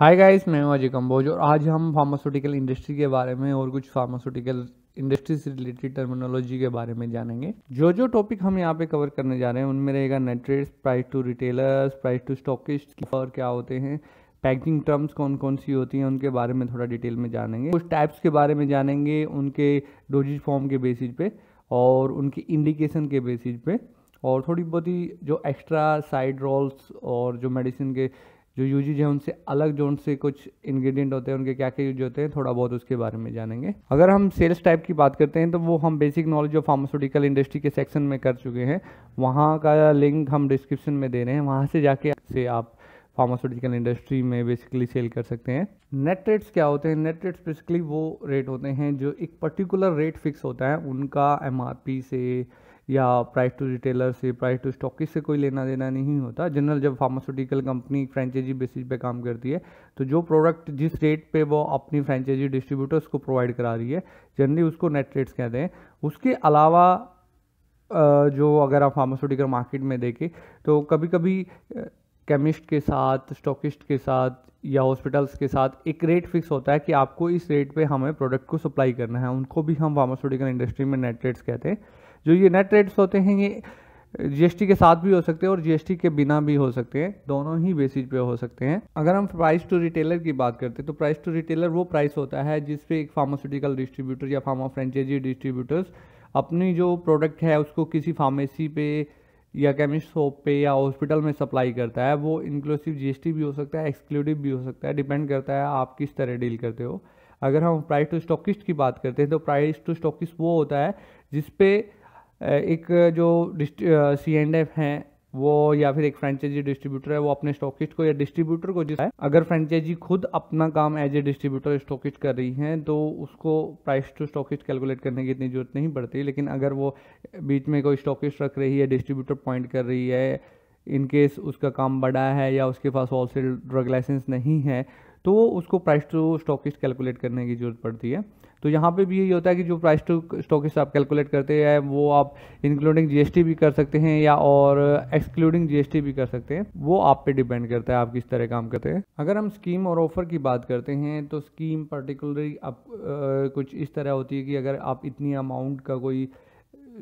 hi guys मैं अजय कम्बोज और आज हम फार्मास्यूटिकल इंडस्ट्री के बारे में और कुछ फार्मास्यूटिकल इंडस्ट्री से रिलेटेड टर्मिनोलॉजी के बारे में जानेंगे जो जो टॉपिक हम यहाँ पे कवर करने जा रहे हैं उनमें रहेगा net rates price to retailers price to stockist और क्या होते हैं पैकिंग टर्म्स कौन कौन सी होती हैं उनके बारे में थोड़ा डिटेल में जानेंगे कुछ टाइप्स के बारे में जानेंगे उनके डोजिज फॉर्म के बेसिस पे और उनके इंडिकेशन के बेसिस पे और थोड़ी बहुत ही जो एक्स्ट्रा साइड रोल्स और जो मेडिसिन के जो यूजेज है उनसे अलग जो उनसे कुछ इंग्रेडिएंट होते हैं उनके क्या क्या यूज होते हैं थोड़ा बहुत उसके बारे में जानेंगे अगर हम सेल्स टाइप की बात करते हैं तो वो हम बेसिक नॉलेज जो फार्मास्यूटिकल इंडस्ट्री के सेक्शन में कर चुके हैं वहाँ का लिंक हम डिस्क्रिप्शन में दे रहे हैं वहाँ से जाके से आप फार्मास्यूटिकल इंडस्ट्री में बेसिकली सेल कर सकते हैं नेट रेट्स क्या होते हैं नेट रेट्स बेसिकली वो रेट होते हैं जो एक पर्टिकुलर रेट फिक्स होता है उनका एम से या प्राइस टू रिटेलर से प्राइस टू स्टॉकिस्ट से कोई लेना देना नहीं होता जनरल जब फार्मास्यूटिकल कंपनी फ्रेंचाइजी बेसिस पे काम करती है तो जो प्रोडक्ट जिस रेट पे वो अपनी फ्रेंचाइजी डिस्ट्रीब्यूटर्स को प्रोवाइड करा रही है जनरली उसको नेट रेट्स कहते हैं उसके अलावा जो अगर आप फार्मास्यूटिकल मार्केट में देखें तो कभी कभी केमिस्ट के साथ स्टॉकिस्ट के साथ या हॉस्पिटल्स के साथ एक रेट फिक्स होता है कि आपको इस रेट पे हमें प्रोडक्ट को सप्लाई करना है उनको भी हम फार्मास्यूटिकल इंडस्ट्री में नेट रेट्स कहते हैं जो ये नेट रेट्स होते हैं ये जीएसटी के साथ भी हो सकते हैं और जीएसटी के बिना भी हो सकते हैं दोनों ही बेसिस पे हो सकते हैं अगर हम प्राइस टू रिटेलर की बात करते हैं तो प्राइस टू रिटेलर वो प्राइस होता है जिस पे एक फार्मास्यूटिकल डिस्ट्रीब्यूटर या फार्मा फ्रेंचाइजी डिस्ट्रीब्यूटर्स अपनी जो प्रोडक्ट है उसको किसी फार्मेसी पे या केमिस्ट शॉप पे या हॉस्पिटल में सप्लाई करता है वो इंक्लूसिव जीएसटी भी हो सकता है एक्सक्लूसिव भी हो सकता है डिपेंड करता है आप किस तरह डील करते हो अगर हम प्राइस टू स्टॉकिस्ट की बात करते हैं तो प्राइस टू स्टॉकिस्ट वो होता है जिसपे एक जो सी एंड एफ है वो या फिर एक फ्रेंचाइजी डिस्ट्रीब्यूटर है वो अपने स्टॉकिस्ट को या डिस्ट्रीब्यूटर को जिस है अगर फ्रेंचाइजी खुद अपना काम एज ए डिस्ट्रीब्यूटर स्टॉकिस्ट कर रही हैं तो उसको प्राइस टू स्टॉकिस्ट कैलकुलेट करने की इतनी जरूरत नहीं पड़ती लेकिन अगर वो बीच में कोई स्टॉकिस्ट रख रही है डिस्ट्रीब्यूटर पॉइंट कर रही है इनकेस उसका काम बड़ा है या उसके पास होलसेल ड्रग लाइसेंस नहीं है तो उसको प्राइस टू स्टॉकिस्ट कैलकुलेट करने की जरूरत पड़ती है तो यहाँ पे भी यही होता है कि जो प्राइस टू स्टॉकिस्ट आप कैलकुलेट करते हैं वो आप इंक्लूडिंग जीएसटी भी कर सकते हैं या और एक्सक्लूडिंग जीएसटी भी कर सकते हैं वो आप पे डिपेंड करता है आप किस तरह काम करते हैं अगर हम स्कीम और ऑफर की बात करते हैं तो स्कीम पर्टिकुलरली आप आ, कुछ इस तरह होती है कि अगर आप इतनी अमाउंट का कोई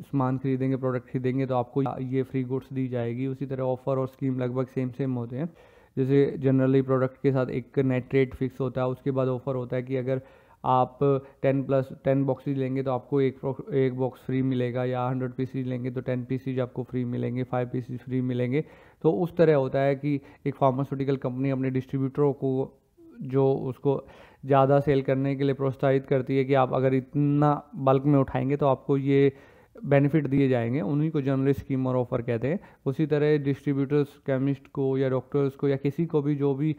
सामान खरीदेंगे प्रोडक्ट खरीदेंगे तो आपको ये फ्री गुड्स दी जाएगी उसी तरह ऑफर और स्कीम लगभग सेम सेम होते हैं जैसे जनरली प्रोडक्ट के साथ एक नेट रेट फिक्स होता है उसके बाद ऑफ़र होता है कि अगर आप टेन प्लस टेन बॉक्सेज लेंगे तो आपको एक एक बॉक्स फ्री मिलेगा या हंड्रेड पीसीज लेंगे तो टेन पीसीज आपको फ्री मिलेंगे फाइव पीसीज फ्री मिलेंगे तो उस तरह होता है कि एक फार्मास्यूटिकल कंपनी अपने डिस्ट्रीब्यूटरों को जो उसको ज़्यादा सेल करने के लिए प्रोत्साहित करती है कि आप अगर इतना बल्क में उठाएंगे तो आपको ये बेनिफिट दिए जाएंगे उन्हीं को जनरल स्कीम और ऑफर कहते हैं उसी तरह डिस्ट्रीब्यूटर्स केमिस्ट को या डॉक्टर्स को या किसी को भी जो भी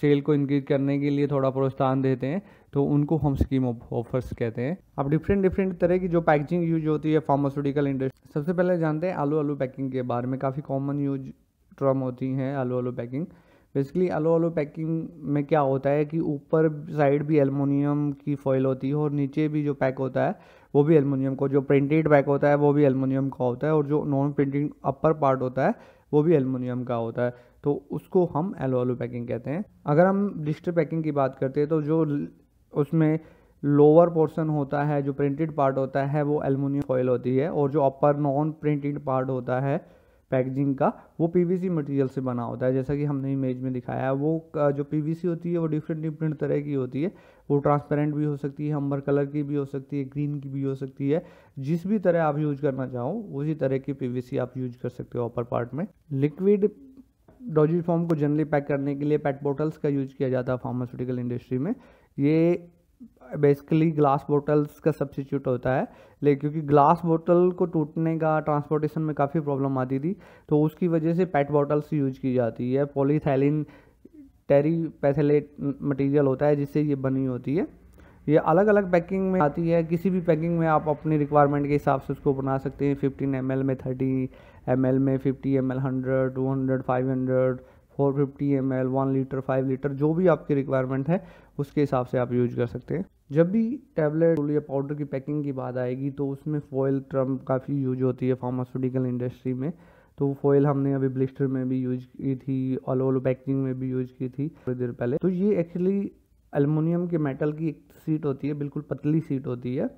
सेल को इंक्रीज करने के लिए थोड़ा प्रोत्साहन देते हैं तो उनको हम स्कीम ऑफर्स कहते हैं अब डिफरेंट डिफरेंट तरह की जो पैकेजिंग यूज होती है फार्मास्यूटिकल इंडस्ट्री सबसे पहले जानते हैं आलू आलू पैकिंग के बारे में काफ़ी कॉमन यूज ट्रम होती हैं आलू आलू पैकिंग बेसिकली आलू आलू पैकिंग में क्या होता है कि ऊपर साइड भी एलमोनियम की फॉइल होती है और नीचे भी जो पैक होता है वो भी एलमिनियम का जो प्रिंटेड बैक होता है वो भी एलमिनियम का होता है और जो नॉन प्रिंटिंग अपर पार्ट होता है वो भी एलमिनियम का होता है तो उसको हम एलोएलो पैकिंग कहते हैं अगर हम डिस्टर पैकिंग की बात करते हैं तो जो उसमें लोअर पोर्शन होता है जो प्रिंटेड पार्ट होता है वो एलमिनियम फॉइल होती है और जो अपर नॉन प्रिंटेड पार्ट होता है पैकेजिंग का वो पीवीसी मटेरियल से बना होता है जैसा कि हमने इमेज में दिखाया है वो जो पीवीसी होती है वो डिफरेंट डिफरेंट तरह की होती है वो ट्रांसपेरेंट भी हो सकती है हम्बर कलर की भी हो सकती है ग्रीन की भी हो सकती है जिस भी तरह आप यूज करना चाहो उसी तरह की पी आप यूज कर सकते हो अपर पार्ट में लिक्विड डॉजिज फॉर्म को जनरली पैक करने के लिए पेट बॉटल्स का यूज किया जाता है फार्मास्यूटिकल इंडस्ट्री में ये बेसिकली ग्लास बोटल्स का सब्सिट्यूट होता है लेकिन क्योंकि ग्लास बोटल को टूटने का ट्रांसपोर्टेशन में काफ़ी प्रॉब्लम आती थी तो उसकी वजह से पैट बॉटल्स यूज की जाती है पॉलीथैलिन टेरी पैथलेट मटेरियल होता है जिससे ये बनी होती है ये अलग अलग पैकिंग में आती है किसी भी पैकिंग में आप अपनी रिक्वायरमेंट के हिसाब से उसको बना सकते हैं फिफ्टीन एम में थर्टी एम में fifty M L hundred two hundred five hundred four fifty M L one litre five litre जो भी आपकी रिक्वायरमेंट है उसके हिसाब से आप यूज कर सकते हैं जब भी टैबलेट या पाउडर की पैकिंग की बात आएगी तो उसमें फॉयल ट्रम काफ़ी यूज होती है फार्मास्यूटिकल इंडस्ट्री में तो फॉयल हमने अभी ब्लिस्टर में भी यूज की थी अलोलो पैकिंग में भी यूज की थी थोड़ी देर पहले तो ये एक्चुअली एलुमिनियम के मेटल की एक सीट होती है बिल्कुल पतली सीट होती है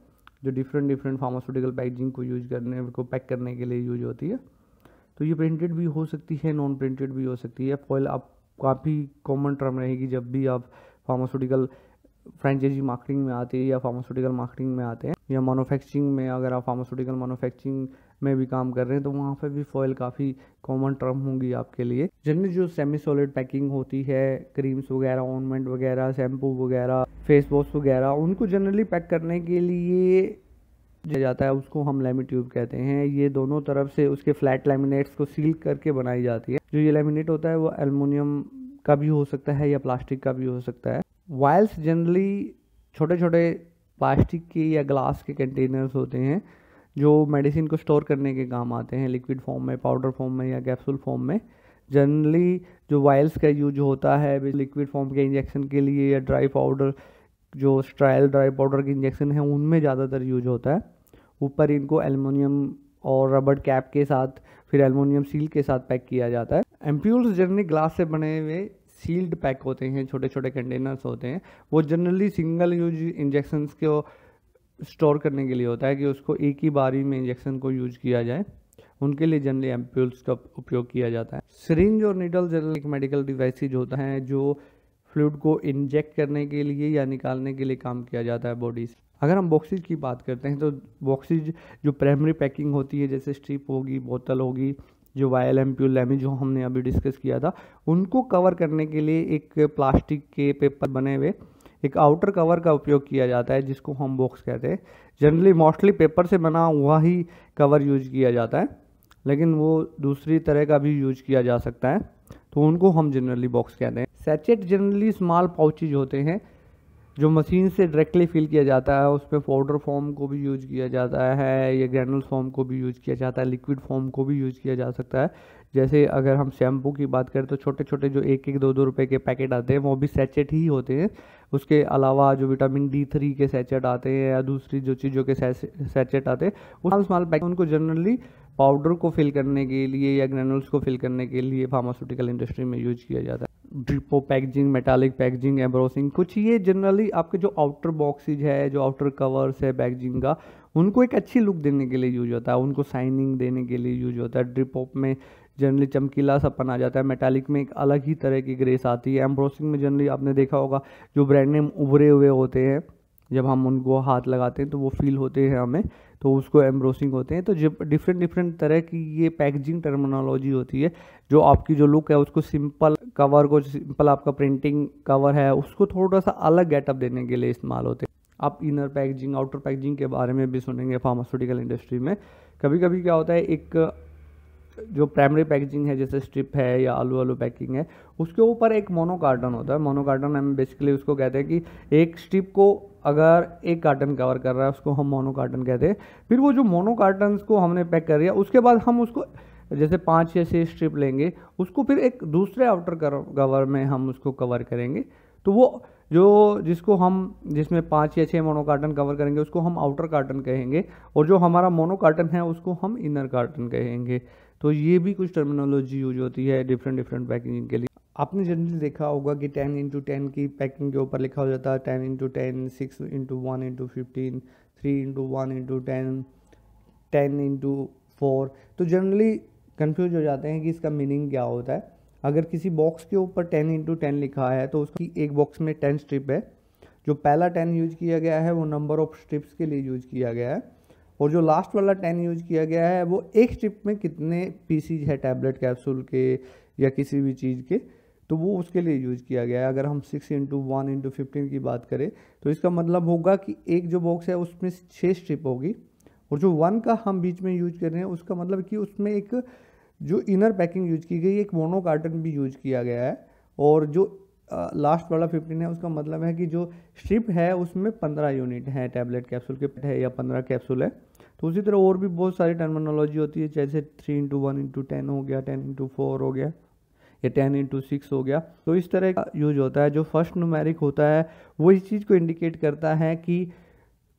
जो डिफरेंट डिफरेंट फार्मास्यूटिकल पैकेजिंग को यूज करने को पैक करने के लिए यूज होती है तो ये प्रिंटेड भी हो सकती है नॉन प्रिंटेड भी हो सकती है फॉइल आप काफ़ी कॉमन टर्म रहेगी जब भी आप फार्मास्यूटिकल फ्रेंचाइजी मार्केटिंग में आते हैं या फार्मास्यूटिकल मार्केटिंग में आते हैं या मैनुफैक्चरिंग में अगर आप फार्मास्यूटिकल मैनुफैक्चरिंग में भी काम कर रहे हैं तो वहाँ पर भी फॉइल काफ़ी कॉमन टर्म होंगी आपके लिए जनरली जो सेमी सॉलिड पैकिंग होती है क्रीम्स वगैरह ऑनमेंट वगैरह शैम्पू वगैरह फेस वॉश वगैरह उनको जनरली पैक करने के लिए दिया जाता है उसको हम लेमी ट्यूब कहते हैं ये दोनों तरफ से उसके फ्लैट लेमिनेट्स को सील करके बनाई जाती है जो ये लेमिनेट होता है वो एलमिनियम का भी हो सकता है या प्लास्टिक का भी हो सकता है वायल्स जनरली छोटे छोटे प्लास्टिक के या ग्लास के कंटेनर्स होते हैं जो मेडिसिन को स्टोर करने के काम आते हैं लिक्विड फॉर्म में पाउडर फॉर्म में या कैप्सूल फॉर्म में जनरली जो वायल्स का यूज होता है लिक्विड फॉर्म के इंजेक्शन के लिए या ड्राई पाउडर जो स्ट्रायल ड्राई पाउडर के इंजेक्शन है उनमें ज़्यादातर यूज होता है ऊपर इनको एलमोनियम और रबड़ कैप के साथ फिर एलमोनियम सील के साथ पैक किया जाता है एम्प्यूल्स जनरली ग्लास से बने हुए सील्ड पैक होते हैं छोटे छोटे कंटेनर्स होते हैं वो जनरली सिंगल यूज इंजेक्शन को स्टोर करने के लिए होता है कि उसको एक ही बारी में इंजेक्शन को यूज किया जाए उनके लिए जनरली एम्प्यूल्स का उपयोग किया जाता है सरिंज और निडल जनरल एक मेडिकल डिवाइसेज होता है जो फ्लूड को इंजेक्ट करने के लिए या निकालने के लिए काम किया जाता है बॉडी से अगर हम बॉक्सेज की बात करते हैं तो बॉक्सेज जो प्राइमरी पैकिंग होती है जैसे स्ट्रिप होगी बोतल होगी जो वायल एम प्यूल लेमी जो हमने अभी डिस्कस किया था उनको कवर करने के लिए एक प्लास्टिक के पेपर बने हुए एक आउटर कवर का उपयोग किया जाता है जिसको हम बॉक्स कहते हैं जनरली मोस्टली पेपर से बना हुआ ही कवर यूज किया जाता है लेकिन वो दूसरी तरह का भी यूज किया जा सकता है तो उनको हम जनरली बॉक्स कहते हैं सैचेट जनरली स्मॉल पाउचेज होते हैं जो मशीन से डायरेक्टली फिल किया जाता है उसमें पाउडर फॉर्म को भी यूज किया जाता है या ग्रैनुल फॉर्म को भी यूज किया जाता है लिक्विड फॉर्म को भी यूज किया जा सकता है जैसे अगर हम शैम्पू की बात करें तो छोटे छोटे जो एक एक दो दो रुपए के पैकेट आते हैं वो भी सेचेट ही होते हैं उसके अलावा जो विटामिन डी थ्री के सेचेट आते हैं या दूसरी जो चीज़ों के सैचेट आते हैं उनको जनरली पाउडर को फिल करने के लिए या ग्रेनुल्स को फिल करने के लिए फार्मास्यूटिकल इंडस्ट्री में यूज किया जाता है ड्रिपो पैकेजिंग मेटालिक पैकेजिंग एम्ब्रोसिंग कुछ ये जनरली आपके जो आउटर बॉक्सेज है जो आउटर कवर्स है पैकेजिंग का उनको एक अच्छी लुक देने के लिए यूज होता है उनको साइनिंग देने के लिए यूज होता है ड्रिपोप में जनरली चमकीला सा पन आ जाता है मेटालिक में एक अलग ही तरह की ग्रेस आती है एम्ब्रोसिंग में जनरली आपने देखा होगा जो ब्रांड नेम उभरे हुए होते हैं जब हम उनको हाथ लगाते हैं तो वो फील होते हैं हमें तो उसको एम्ब्रोसिंग होते हैं तो जब डिफरेंट डिफरेंट तरह की ये पैकेजिंग टर्मिनोलॉजी होती है जो आपकी जो लुक है उसको सिंपल कवर को सिंपल आपका प्रिंटिंग कवर है उसको थोड़ा सा अलग गेटअप देने के लिए इस्तेमाल होते हैं आप इनर पैकेजिंग आउटर पैकेजिंग के बारे में भी सुनेंगे फार्मास्यूटिकल इंडस्ट्री में कभी कभी क्या होता है एक जो प्राइमरी पैकेजिंग है जैसे स्ट्रिप है या आलू आलू पैकिंग है उसके ऊपर एक मोनो कार्टन होता है मोनो कार्टन हम बेसिकली उसको कहते हैं कि एक स्ट्रिप को अगर एक कार्टन कवर कर रहा है उसको हम मोनो कार्टन कहते हैं फिर वो जो मोनो कार्टन को हमने पैक कर दिया उसके बाद हम उसको जैसे पाँच या छः स्ट्रिप लेंगे उसको फिर एक दूसरे आउटर कवर में हम उसको कवर करेंगे तो वो जो जिसको हम जिसमें पाँच या छः मोनो कार्टन कवर करेंगे उसको हम आउटर कार्टन कहेंगे और जो हमारा मोनो कार्टन है उसको हम इनर कार्टन कहेंगे तो ये भी कुछ टर्मिनोलॉजी यूज होती है डिफरेंट डिफरेंट पैकिंग के लिए आपने जनरली देखा होगा कि टेन इंटू टेन की पैकिंग के ऊपर लिखा हो जाता है ten into ten six into one into fifteen three into one into ten ten into four तो जनरली कन्फ्यूज हो जाते हैं कि इसका मीनिंग क्या होता है अगर किसी बॉक्स के ऊपर टेन इंटू टेन लिखा है तो उसकी एक बॉक्स में टेन स्ट्रिप है जो पहला टेन यूज किया गया है वो नंबर ऑफ स्ट्रिप्स के लिए यूज किया गया है और जो लास्ट वाला टेन यूज किया गया है वो एक स्ट्रिप में कितने पीसीज है टैबलेट कैप्सूल के या किसी भी चीज़ के तो वो उसके लिए यूज किया गया है अगर हम six into one into fifteen की बात करें तो इसका मतलब होगा कि एक जो बॉक्स है उसमें छः स्ट्रिप होगी और जो वन का हम बीच में यूज कर रहे हैं उसका मतलब कि उसमें एक जो इनर पैकिंग यूज की गई एक मोनो कार्टन भी यूज किया गया है और जो लास्ट वाला फिफ्टीन है उसका मतलब है कि जो स्ट्रिप है उसमें पंद्रह यूनिट है टैबलेट कैप्सूल के है या पंद्रह कैप्सूल है तो उसी तरह और भी बहुत सारी टर्मिनोलॉजी होती है जैसे three into one into ten हो गया टेन इंटू फोर हो गया या टेन इंटू सिक्स हो गया तो इस तरह का यूज होता है जो फर्स्ट नुमेरिक होता है वो इस चीज़ को इंडिकेट करता है कि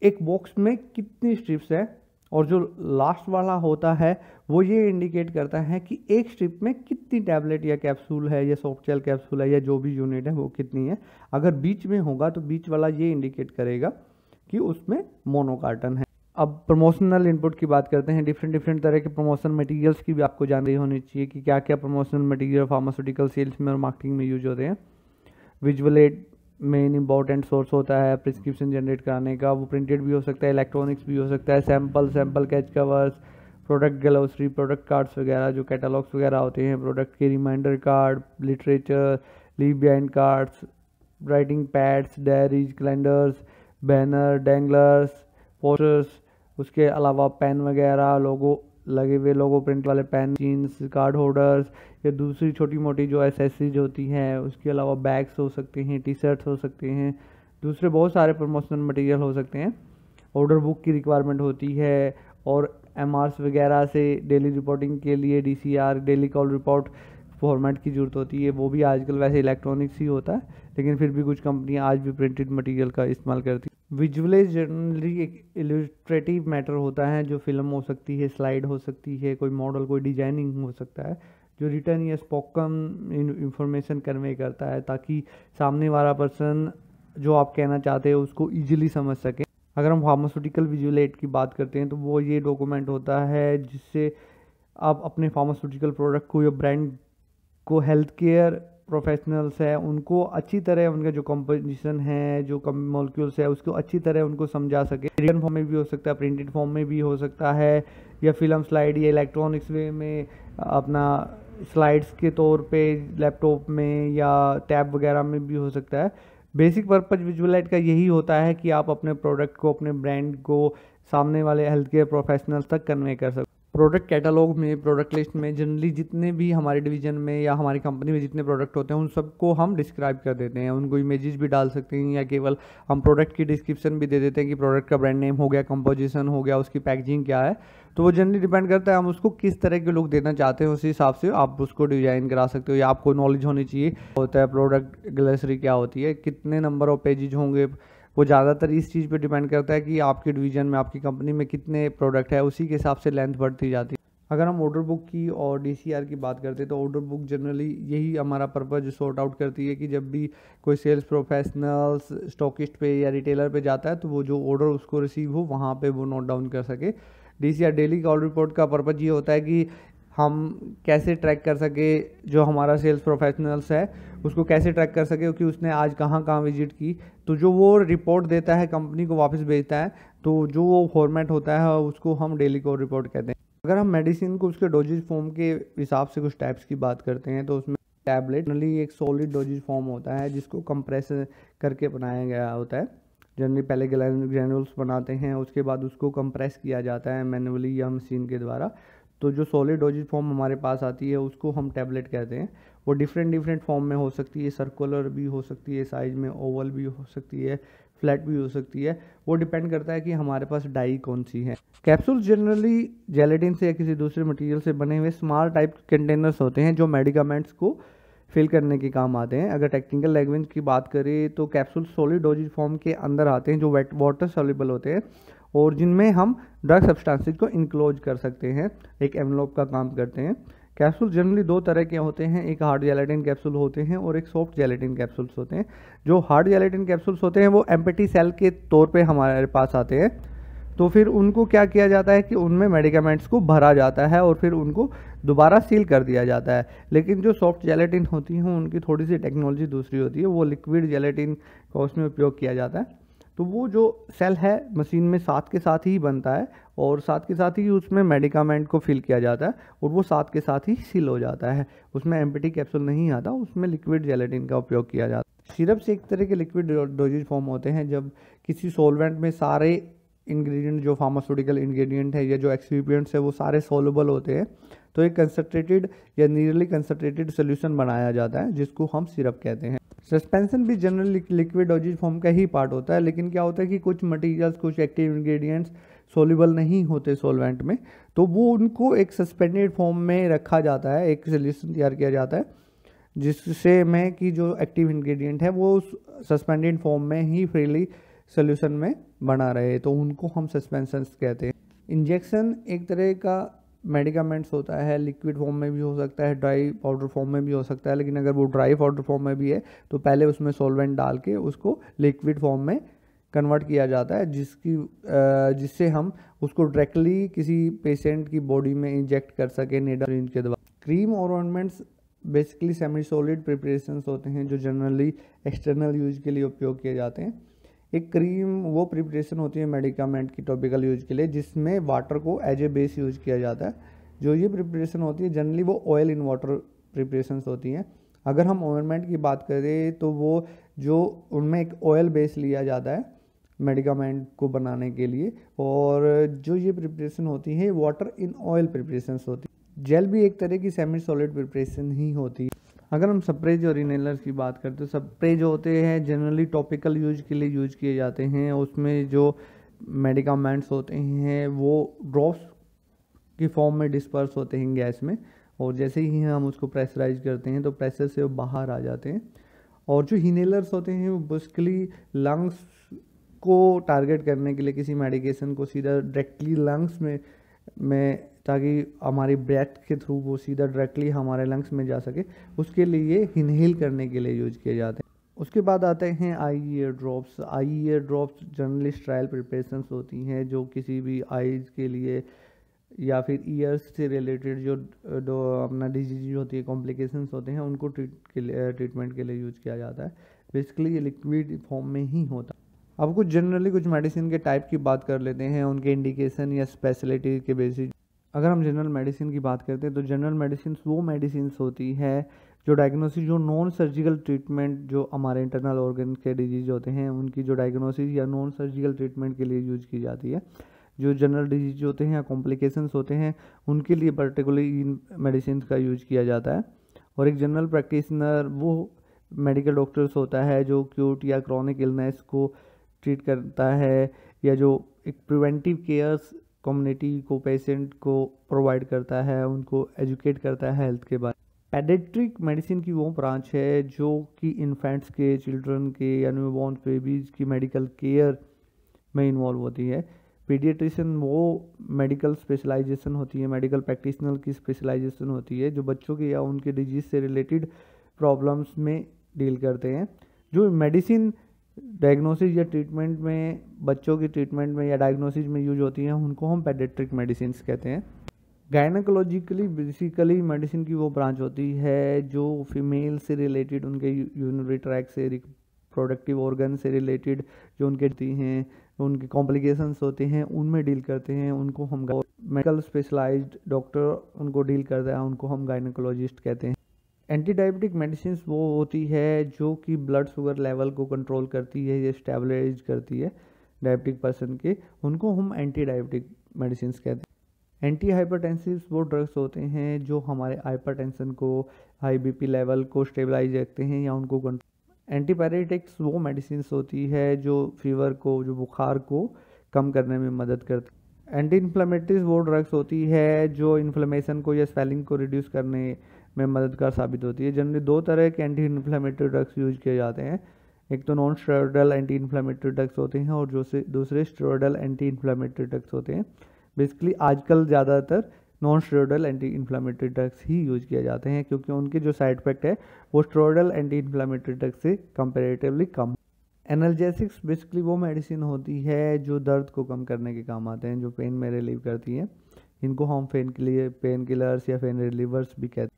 एक बॉक्स में कितनी स्ट्रिप्स है और जो लास्ट वाला होता है वो ये इंडिकेट करता है कि एक स्ट्रिप में कितनी टैबलेट या कैप्सूल है या चेल कैप्सूल है या जो भी यूनिट है वो कितनी है अगर बीच में होगा तो बीच वाला ये इंडिकेट करेगा कि उसमें मोनोकार्टन है अब प्रमोशनल इनपुट की बात करते हैं डिफरेंट डिफरेंट तरह के प्रमोशनल मटेरियल्स की भी आपको जानकारी होनी चाहिए कि क्या क्या प्रमोशनल मटेरियल फार्मास्यूटिकल सेल्स में और मार्केटिंग में यूज होते हैं visual aid main important source होता है प्रिस्क्रिप्शन जनरेट कराने का वो प्रिंटेड भी हो सकता है इलेक्ट्रॉनिक्स भी हो सकता है sample sample catch covers product glossary product cards वगैरह जो कैटलॉग्स वगैरह होते हैं प्रोडक्ट के reminder card literature leave behind cards writing pads diaries calendars banner danglers posters उसके अलावा पेन वगैरह लोगो लगे हुए लोगो प्रिंट वाले पेन जीन्स कार्ड होल्डर्स या दूसरी छोटी मोटी जो एसेसरीज होती हैं उसके अलावा बैग्स हो सकते हैं टी शर्ट्स हो सकते हैं दूसरे बहुत सारे प्रमोशनल मटेरियल हो सकते हैं ऑर्डर बुक की रिक्वायरमेंट होती है और एम वगैरह से डेली रिपोर्टिंग के लिए D daily call report format की ज़रूरत होती है वो भी आजकल वैसे इलेक्ट्रॉनिक्स ही होता है लेकिन फिर भी कुछ कंपनियाँ आज भी प्रिंटेड मटेरियल का इस्तेमाल करती हैं विजुअलाइज जनरली एक इलस्ट्रेटिव मैटर होता है जो फिल्म हो सकती है स्लाइड हो सकती है कोई मॉडल कोई डिजाइनिंग हो सकता है जो रिटर्न या स्पोकन इंफॉर्मेशन कन्वे करता है ताकि सामने वाला पर्सन जो आप कहना चाहते हैं उसको ईजिली समझ सकें अगर हम फार्मास्यूटिकल एड की बात करते हैं तो वो ये डॉक्यूमेंट होता है जिससे आप अपने फार्मास्यूटिकल प्रोडक्ट को या ब्रांड को हेल्थ केयर प्रोफेशनल्स हैं उनको अच्छी तरह उनका जो कंपोजिशन है जो कम मॉलिक्यूल्स है उसको अच्छी तरह उनको समझा सके रिटर्न फॉर्म में भी हो सकता है प्रिंटेड फॉर्म में भी हो सकता है या फिल्म स्लाइड या इलेक्ट्रॉनिक्स वे में अपना स्लाइड्स के तौर पे लैपटॉप में या टैब वगैरह में भी हो सकता है बेसिक पर्पज़ विजुअल का यही होता है कि आप अपने प्रोडक्ट को अपने ब्रांड को सामने वाले हेल्थ केयर प्रोफेशनल्स तक कन्वे कर सकते प्रोडक्ट कैटलॉग में प्रोडक्ट लिस्ट में जनरली जितने भी हमारे डिवीजन में या हमारी कंपनी में जितने प्रोडक्ट होते हैं उन सबको हम डिस्क्राइब कर देते हैं उनको इमेजेस भी डाल सकते हैं या केवल हम प्रोडक्ट की डिस्क्रिप्शन भी दे देते हैं कि प्रोडक्ट का ब्रांड नेम हो गया कंपोजिशन हो गया उसकी पैकेजिंग क्या है तो वो जनरली डिपेंड करता है हम उसको किस तरह के लुक देना चाहते हैं उसी हिसाब से आप उसको डिजाइन करा सकते हो या आपको नॉलेज होनी चाहिए होता है प्रोडक्ट ग्लेसरी क्या होती है कितने नंबर ऑफ पेजेज होंगे वो ज़्यादातर इस चीज़ पे डिपेंड करता है कि आपके डिवीज़न में आपकी कंपनी में कितने प्रोडक्ट है उसी के हिसाब से लेंथ बढ़ती जाती है अगर हम ऑर्डर बुक की और डी की बात करते हैं तो ऑर्डर बुक जनरली यही हमारा पर्पज़ सॉर्ट आउट करती है कि जब भी कोई सेल्स प्रोफेशनल्स स्टॉकिस्ट पे या रिटेलर पे जाता है तो वो जो ऑर्डर उसको रिसीव हो वहाँ पे वो नोट डाउन कर सके D C R daily order report का पर्पज़ ये होता है कि हम कैसे ट्रैक कर सके जो हमारा सेल्स प्रोफेशनल्स है उसको कैसे ट्रैक कर सके क्योंकि उसने आज कहाँ कहाँ विजिट की तो जो वो रिपोर्ट देता है कंपनी को वापस भेजता है तो जो वो फॉर्मेट होता है उसको हम डेली को रिपोर्ट कहते हैं अगर हम मेडिसिन को उसके डोजेज फॉर्म के हिसाब से कुछ टाइप्स की बात करते हैं तो उसमें टैबलेट जनरली एक सॉलिड डोजेज फॉर्म होता है जिसको कंप्रेस करके बनाया गया होता है जनरली पहले ग्रैनुल्स बनाते हैं उसके बाद उसको कंप्रेस किया जाता है मैनुअली या मशीन के द्वारा तो जो सॉलिड डोजेज फॉर्म हमारे पास आती है उसको हम टैबलेट कहते हैं वो डिफरेंट डिफरेंट फॉर्म में हो सकती है सर्कुलर भी हो सकती है साइज में ओवल भी हो सकती है फ्लैट भी हो सकती है वो डिपेंड करता है कि हमारे पास डाई कौन सी है कैप्सूल जनरली जेलेटिन से या किसी दूसरे मटेरियल से बने हुए स्मॉल टाइप कंटेनर्स होते हैं जो मेडिकामेंट्स को फिल करने के काम आते हैं अगर टेक्निकल लैंग्वेज की बात करें तो कैप्सूल सॉलिड डोजेज फॉर्म के अंदर आते हैं जो वेट वाटर सोल्यूबल होते हैं और जिनमें हम ड्रग सब्सटेंसेस को इनक्लोज कर सकते हैं एक एनलोप का काम करते हैं कैप्सूल जनरली दो तरह के होते हैं एक हार्ड जेलेटिन कैप्सूल होते हैं और एक सॉफ्ट जेलेटिन कैप्सूल्स होते हैं जो हार्ड जेलेटिन कैप्सूल्स होते हैं वो एम्पटी सेल के तौर पे हमारे पास आते हैं तो फिर उनको क्या किया जाता है कि उनमें मेडिकामेंट्स को भरा जाता है और फिर उनको दोबारा सील कर दिया जाता है लेकिन जो सॉफ्ट जेलेटिन होती हैं उनकी थोड़ी सी टेक्नोलॉजी दूसरी होती है वो लिक्विड जेलेटिन का उसमें उपयोग किया जाता है तो वो जो सेल है मशीन में साथ के साथ ही बनता है और साथ के साथ ही उसमें मेडिकामेंट को फिल किया जाता है और वो साथ के साथ ही सील हो जाता है उसमें एम्पिटी कैप्सूल नहीं आता उसमें लिक्विड जेलेटिन का उपयोग किया जाता है से एक तरह के लिक्विड डोजेज फॉर्म होते हैं जब किसी सोलवेंट में सारे इंग्रेडिएंट जो फार्मास्यूटिकल इंग्रेडिएंट है या जो एक्सपीपियंट्स है वो सारे सोलबल होते हैं तो एक कंसनट्रेटेड या नियरली कंसनट्रेटेड सोल्यूशन बनाया जाता है जिसको हम सिरप कहते हैं सस्पेंशन भी जनरल लिक्विड डॉजिज फॉर्म का ही पार्ट होता है लेकिन क्या होता है कि कुछ मटेरियल्स कुछ एक्टिव इंग्रेडिएंट्स सोल्यूबल नहीं होते सोलवेंट में तो वो उनको एक सस्पेंडेड फॉर्म में रखा जाता है एक सोल्यूशन तैयार किया जाता है जिससे में कि जो एक्टिव इंग्रेडिएंट है वो सस्पेंडेड फॉर्म में ही फ्रीली सोल्यूशन में बना रहे तो उनको हम सस्पेंसन्स कहते हैं इंजेक्शन एक तरह का मेडिकामेंट्स होता है लिक्विड फॉर्म में भी हो सकता है ड्राई पाउडर फॉर्म में भी हो सकता है लेकिन अगर वो ड्राई पाउडर फॉर्म में भी है तो पहले उसमें सॉल्वेंट डाल के उसको लिक्विड फॉर्म में कन्वर्ट किया जाता है जिसकी जिससे हम उसको डायरेक्टली किसी पेशेंट की बॉडी में इंजेक्ट कर सकें नेडाफ्रीन के द्वारा क्रीम और ointments basically semi solid preparation होते हैं जो जनरली एक्सटर्नल यूज के लिए उपयोग किए जाते हैं एक क्रीम वो प्रिपरेशन होती है मेडिकामेंट की टॉपिकल यूज के लिए जिसमें वाटर को एज ए बेस यूज किया जाता है जो ये प्रिपरेशन होती है जनरली वो ऑयल इन वाटर प्रिपरेशन होती हैं अगर हम ऑयमेंट की बात करें तो वो जो उनमें एक ऑयल बेस लिया जाता है मेडिकामेंट को बनाने के लिए और जो ये प्रिपरेशन होती है वाटर इन ऑयल प्रिपरेशन होती है जेल भी एक तरह की सेमी सॉलिड प्रिपरेशन ही होती है अगर हम सप्रेज और इनेलर्स की बात करते हैं तो सप्रेज होते हैं जनरली टॉपिकल यूज के लिए यूज किए जाते हैं उसमें जो मेडिकामेंट्स होते हैं वो ड्रॉप्स की फॉर्म में डिस्पर्स होते हैं गैस में और जैसे ही हम उसको प्रेसराइज करते हैं तो प्रेसर से वो बाहर आ जाते हैं और जो हिनेलर्स होते हैं वो बेसिकली लंग्स को टारगेट करने के लिए किसी मेडिकेशन को सीधा डायरेक्टली लंग्स में में ताकि हमारी ब्रेथ के थ्रू वो सीधा डायरेक्टली हमारे लंग्स में जा सके उसके लिए इनहेल करने के लिए यूज किए जाते हैं उसके बाद आते हैं eye ear drops eye ear drops generally trial preparation होती हैं जो किसी भी आईज के लिए या फिर ईयर्स से रिलेटेड जो दो अपना डिजीज होती है कॉम्प्लिकेशन होते हैं उनको ट्रीट के लिए ट्रीटमेंट के लिए यूज किया जाता है बेसिकली ये लिक्विड फॉर्म में ही होता है अब कुछ जनरली कुछ मेडिसिन के टाइप की बात कर लेते हैं उनके इंडिकेशन या स्पेशलिटी के बेसिस अगर हम जनरल मेडिसिन की बात करते हैं तो जनरल मेडिसिन वो मेडिसिन होती है जो डायग्नोसिस जो नॉन सर्जिकल ट्रीटमेंट जो हमारे इंटरनल ऑर्गन के डिजीज होते हैं उनकी जो डायग्नोसिस या नॉन सर्जिकल ट्रीटमेंट के लिए यूज की जाती है जो जनरल डिजीज होते हैं या कॉम्प्लिकेशंस होते हैं उनके लिए पर्टिकुलरली इन मेडिसिन का यूज किया जाता है और एक जनरल प्रैक्टिशनर वो मेडिकल डॉक्टर्स होता है जो क्यूट या क्रॉनिक इलनेस को ट्रीट करता है या जो एक प्रिवेंटिव केयर्स कम्युनिटी को पेशेंट को प्रोवाइड करता है उनको एजुकेट करता है हेल्थ के बारे में पेडेट्रिक मेडिसिन की वो ब्रांच है जो कि इन्फेंट्स के चिल्ड्रन के या न्यूबॉर्न बेबीज़ की मेडिकल केयर में इन्वॉल्व होती है पीडियट्रिशन वो मेडिकल स्पेशलाइजेशन होती है मेडिकल प्रैक्टिशनर की स्पेशलाइजेशन होती है जो बच्चों के या उनके डिजीज से रिलेटेड प्रॉब्लम्स में डील करते हैं जो मेडिसिन डायग्नोसिस या ट्रीटमेंट में बच्चों की ट्रीटमेंट में या डायग्नोसिस में यूज होती हैं उनको हम पेडेट्रिक मेडिसिन कहते हैं गायनाकोलॉजिकली बेसिकली मेडिसिन की वो ब्रांच होती है जो फीमेल से रिलेटेड उनके यूनरी ट्रैक से प्रोडक्टिव ऑर्गन से रिलेटेड जो उनके होती हैं उनके कॉम्प्लिकेशंस होते हैं उनमें डील करते हैं उनको हम मेडिकल स्पेशलाइज्ड डॉक्टर उनको डील करता है उनको हम गायनाकोलॉजिस्ट कहते हैं एंटी डायबिटिक मेडिसिन वो होती है जो कि ब्लड शुगर लेवल को कंट्रोल करती है या स्टेबलाइज करती है डायबिटिक पर्सन के उनको हम एंटी डायबिटिक मेडिसिन कहते हैं एंटी हाइपरटेंसिव वो ड्रग्स होते हैं जो हमारे हाइपरटेंशन को हाई बीपी लेवल को स्टेबलाइज रखते हैं या उनको एंटीपायरेटिक्स वो मेडिसिन होती है जो फीवर को जो बुखार को कम करने में मदद करती एंटी इन्फ्लामेटरीज वो ड्रग्स होती है जो इन्फ्लेमेशन को या स्वेलिंग को रिड्यूस करने में मददगार साबित होती है जनरली दो तरह के एंटी इन्फ्लामेटरी ड्रग्स यूज किए जाते हैं एक तो non steroidal anti inflammatory drugs होते हैं और जो दूसरे स्टेरॉयडल एंटी इन्फ्लामेटरी ड्रग्स होते हैं बेसिकली आजकल ज़्यादातर non steroidal anti inflammatory drugs ही यूज किए जाते हैं क्योंकि उनके जो साइड इफेक्ट है वो स्टेरॉयडल एंटी इन्फ्लामेटरी ड्रग्स से कंपेरेटिवली कम एनाल्जेसिक्स बेसिकली वो मेडिसिन होती है जो दर्द को कम करने के काम आते हैं जो पेन में रिलीव करती हैं इनको हम पेन के लिए पेन किलर्स या पेन रिलीवर्स भी कहते हैं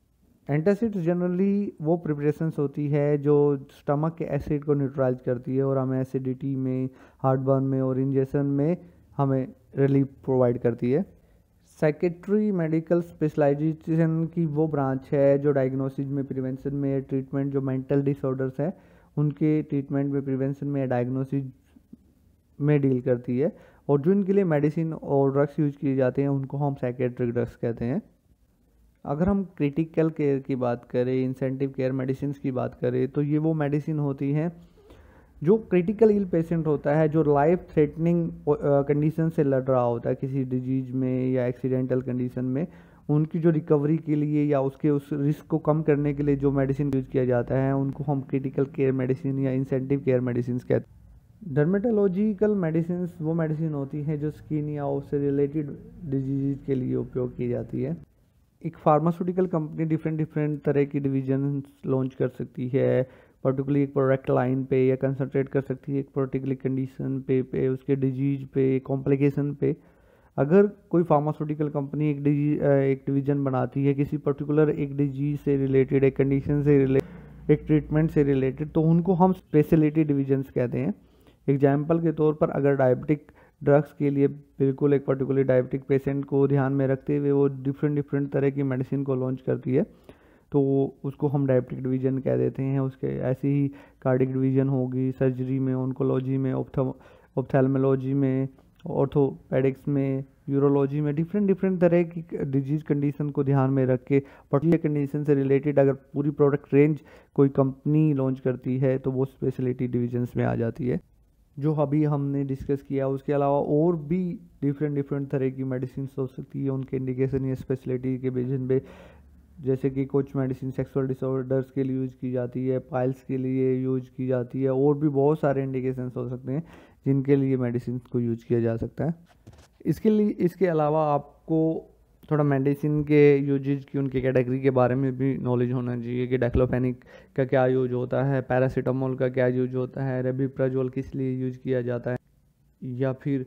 एंटासिड्स जनरली वो प्रिपरेशंस होती है जो स्टमक के एसिड को न्यूट्रलाइज करती है और हमें एसिडिटी में हार्ट बर्न में और इंजेशन में हमें रिलीफ प्रोवाइड करती है सेक्रेटरी मेडिकल स्पेशलाइजेशन की वो ब्रांच है जो डायग्नोसिस में प्रिवेंशन में ट्रीटमेंट जो मेंटल डिसऑर्डर्स हैं उनके ट्रीटमेंट में प्रिवेंशन में डायग्नोसिस में डील करती है और जो इनके लिए मेडिसिन और ड्रग्स यूज किए जाते हैं उनको हम सेक्रेटरी ड्रग्स कहते हैं अगर हम क्रिटिकल केयर की बात करें इंसेंटिव केयर मेडिसिन की बात करें तो ये वो मेडिसिन होती हैं जो क्रिटिकल इल पेशेंट होता है जो लाइफ थ्रेटनिंग कंडीशन से लड़ रहा होता है किसी डिजीज में या एक्सीडेंटल कंडीशन में उनकी जो रिकवरी के लिए या उसके उस रिस्क को कम करने के लिए जो मेडिसिन यूज किया जाता है उनको हम क्रिटिकल केयर मेडिसिन या इंसेंटिव केयर मेडिसिन कहते हैं डर्मेटोलॉजिकल मेडिसिन वो मेडिसिन होती हैं जो स्किन या उससे रिलेटेड डिजीज के लिए उपयोग की जाती है एक फार्मास्यूटिकल कंपनी डिफरेंट डिफरेंट तरह की डिवीजन लॉन्च कर सकती है पर्टिकुलर एक प्रोडक्ट लाइन पे या कंसनट्रेट कर सकती है एक पर्टिकुलर कंडीशन पे पे उसके डिजीज पे कॉम्प्लिकेशन पे अगर कोई फार्मास्यूटिकल कंपनी एक डिजीज एक डिवीजन बनाती है किसी पर्टिकुलर एक डिजीज से रिलेटेड एक कंडीशन से रिलेटेड एक ट्रीटमेंट से रिलेटेड तो उनको हम स्पेशलिटी डिविजन्स कहते हैं एग्जाम्पल के तौर पर अगर डायबिटिक ड्रग्स के लिए बिल्कुल एक पर्टिकुलर डायबिटिक पेशेंट को ध्यान में रखते हुए वो डिफरेंट डिफरेंट तरह की मेडिसिन को लॉन्च करती है तो उसको हम डायबिटिक डिवीज़न कह देते हैं उसके ऐसी ही कार्डिक डिवीज़न होगी सर्जरी में ओनकोलॉजी में ओप्थेलमोलॉजी में ऑर्थोपेडिक्स में यूरोलॉजी में डिफरेंट डिफरेंट तरह की डिजीज़ कंडीशन को ध्यान में रख के पर्टिकुलर कंडीशन से रिलेटेड अगर पूरी प्रोडक्ट रेंज कोई कंपनी लॉन्च करती है तो वो स्पेशलिटी डिविजन्स में आ जाती है जो अभी हमने डिस्कस किया उसके अलावा और भी डिफरेंट डिफरेंट तरह की मेडिसिन हो सकती है उनके इंडिकेशन या स्पेशलिटी के बेजन पे जैसे कि कुछ मेडिसिन सेक्सुअल डिसऑर्डर्स के लिए यूज की जाती है पाइल्स के लिए यूज की जाती है और भी बहुत सारे इंडिकेशन हो सकते हैं जिनके लिए मेडिसिन को यूज किया जा सकता है इसके लिए इसके अलावा आपको थोड़ा मेडिसिन के यूजेज की उनके कैटेगरी के बारे में भी नॉलेज होना चाहिए कि डेक्लोफेनिक का क्या यूज होता है पैरासीटामोल का क्या यूज होता है रेबीप्राजोल किस लिए यूज किया जाता है या फिर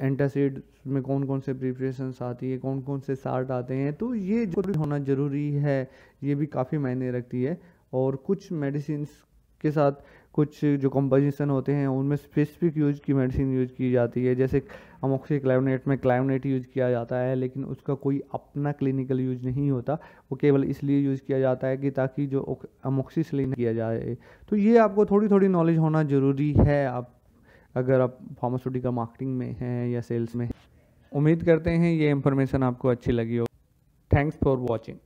एंटासिड में कौन कौन से प्रिपरेशन आती है कौन कौन से साल्ट आते हैं तो ये जो भी होना ज़रूरी है ये भी काफ़ी मायने रखती है और कुछ मेडिसिन के साथ कुछ जो कंपोजिशन होते हैं उनमें स्पेसिफिक यूज की मेडिसिन यूज की जाती है जैसे अमोक्सी क्लाइवनेट में क्लाइवनेट यूज़ किया जाता है लेकिन उसका कोई अपना क्लिनिकल यूज नहीं होता वो केवल इसलिए यूज़ किया जाता है कि ताकि जो अमोक्सीसिलिन किया जाए तो ये आपको थोड़ी थोड़ी नॉलेज होना ज़रूरी है आप अगर आप फार्मास्यूटिकल मार्केटिंग में हैं या सेल्स में उम्मीद करते हैं ये इंफॉर्मेशन आपको अच्छी लगी हो थैंक्स फॉर वॉचिंग